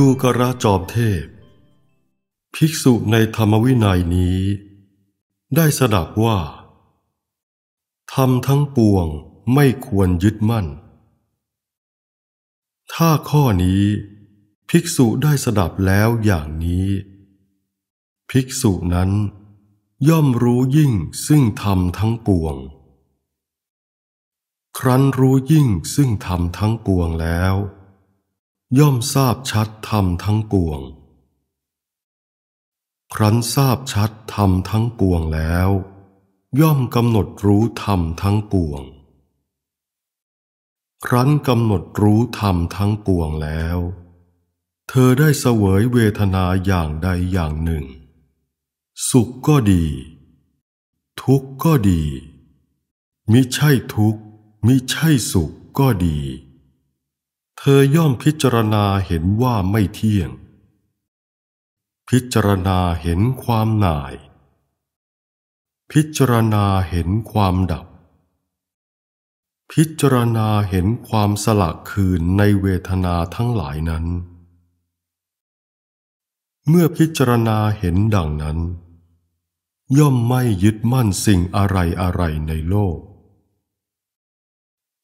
ดูกระจอมเทพ ภิกษุในธรรมวินัยนี้ ได้สดับว่าทำทั้งปวงไม่ควรยึดมั่น ถ้าข้อนี้ ภิกษุได้สดับแล้วอย่างนี้ ภิกษุนั้นย่อมรู้ยิ่งซึ่งธรรมทั้งปวง ครั้นรู้ยิ่งซึ่งธรรมทั้งปวงแล้วย่อมทราบชัดธรรมทั้งปวง ครั้นทราบชัดธรรมทั้งปวงแล้ว ย่อมกำหนดรู้ธรรมทั้งปวง ครั้นกำหนดรู้ธรรมทั้งปวงแล้ว เธอได้เสวยเวทนาอย่างใดอย่างหนึ่ง สุขก็ดี ทุกข์ก็ดี มิใช่ทุกข์มิใช่สุขก็ดีเธอย่อมพิจารณาเห็นว่าไม่เที่ยง พิจารณาเห็นความหน่าย พิจารณาเห็นความดับ พิจารณาเห็นความสลักคืน ในเวทนาทั้งหลายนั้น เมื่อพิจารณาเห็นดังนั้น ย่อมไม่ยึดมั่นสิ่งอะไรอะไรในโลก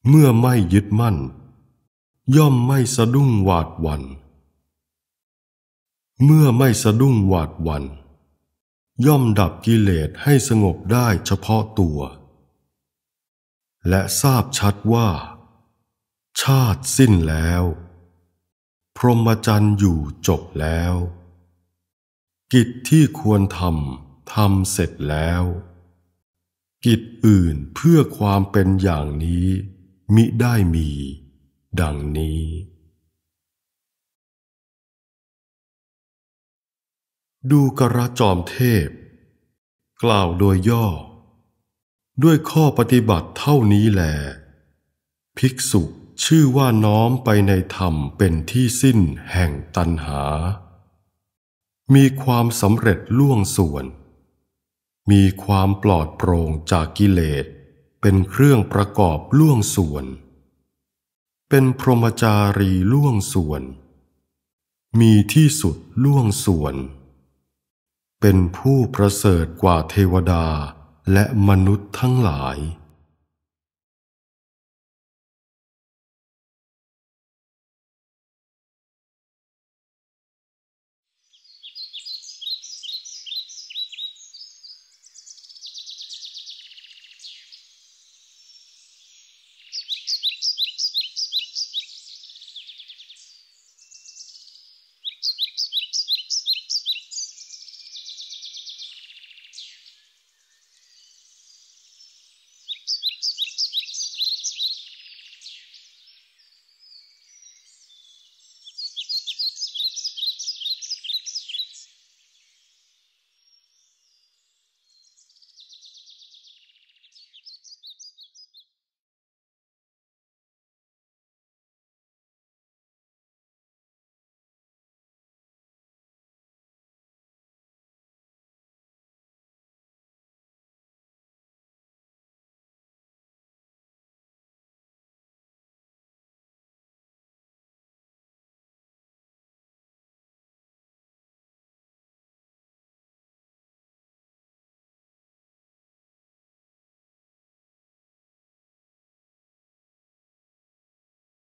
เมื่อไม่ยึดมั่นย่อมไม่สะดุ้งหวาดวัน เมื่อไม่สะดุ้งหวาดวัน ย่อมดับกิเลสให้สงบได้เฉพาะตัว และทราบชัดว่า ชาติสิ้นแล้ว พรหมจรรย์อยู่จบแล้ว กิจที่ควรทำทำเสร็จแล้ว กิจอื่นเพื่อความเป็นอย่างนี้มิได้มีดังนี้ ดูกระจอมเทพ กล่าวโดยย่อ ด้วยข้อปฏิบัติเท่านี้แหลภิกษุชื่อว่าน้อมไปในธรรมเป็นที่สิ้นแห่งตัณหา มีความสำเร็จล่วงส่วน มีความปลอดโปร่งจากกิเลส เป็นเครื่องประกอบล่วงส่วนเป็นพรหมจารีล่วงส่วน มีที่สุดล่วงส่วน เป็นผู้ประเสริฐกว่าเทวดาและมนุษย์ทั้งหลาย